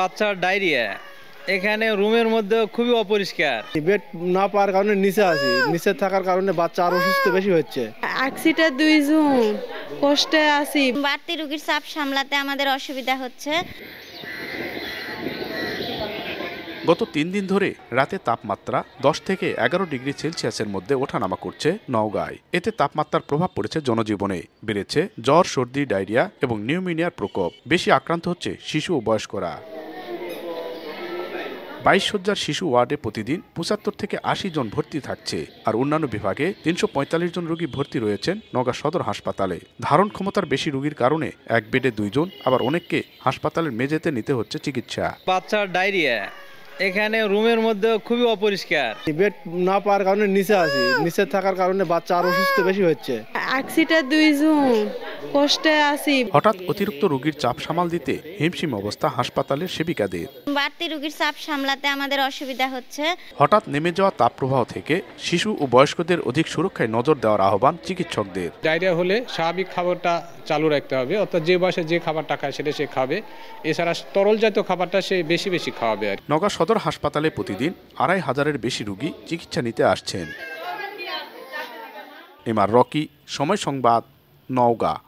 বাচ্চার ডায়রিয়া এখানে রুমের মধ্যে খুবই অপরিষ্কার বেড না পাওয়ার কারণে নিচে আছি নিচে থাকার কারণে বাচ্চা আর অসুস্থ বেশি হচ্ছে অ্যাক্সিটা দুই জুম কষ্টে আছি বাড়তি রোগীর চাপ সামলাতে আমাদের অসুবিধা হচ্ছে গত তিন দিন ধরে রাতে তাপমাত্রা দশ থেকে এগারো ডিগ্রি সেলসিয়াসের মধ্যে ওঠানামা করছে নওগাঁয় এতে তাপমাত্রার প্রভাব পড়েছে জনজীবনে বেড়েছে জ্বর সর্দি ডায়রিয়া এবং নিউমিনিয়ার প্রকোপ বেশি আক্রান্ত হচ্ছে শিশু ও বয়স্করা বাইশ শয্যার শিশু ওয়ার্ডে প্রতিদিন পঁচাত্তর থেকে আশি জন ভর্তি থাকছে আর অন্যান্য বিভাগে তিনশো জন রোগী ভর্তি রয়েছেন নগা সদর হাসপাতালে ধারণ ক্ষমতার বেশি রোগীর কারণে এক বেডে দুইজন আবার অনেককে হাসপাতালের মেঝেতে নিতে হচ্ছে চিকিৎসা বাচ্চার ডায়রিয়া এখানে রুমের মধ্যে খুবই অপরিষ্কার বেড না পাওয়ার কারণে নিচে আছি নিচে থাকার কারণে বাচ্চা আরো অসুস্থ বেশি হচ্ছে অ্যাক্সিডেন্ট দুইজন কষ্টে আছি হঠাৎ অতিরিক্ত রোগীর চাপ সামাল দিতে হিমশিম অবস্থা হাসপাতালের সেবিকাদের বাড়তি রোগীর চাপ সামলাতে আমাদের অসুবিধা হচ্ছে হঠাৎ নেমে যাওয়া তাপপ্রবাহ থেকে শিশু ও বয়স্কদের অধিক সুরক্ষায় নজর দেওয়ার আহ্বান চিকিৎসকদের ডায়রিয়া হলে স্বাভাবিক খাবারটা চালু রাখতে হবে অর্থাৎ যে বয়সে যে খাবারটা খায় সেটা সে খাবে এছাড়া তরলজাত খাবারটা সে বেশি বেশি খাওয়াবে আর নগা সদর হাসপাতালে প্রতিদিন আড়াই হাজারের বেশি রোগী চিকিৎসা নিতে আসছেন এমআর রকি সময় সংবাদ নওগাঁ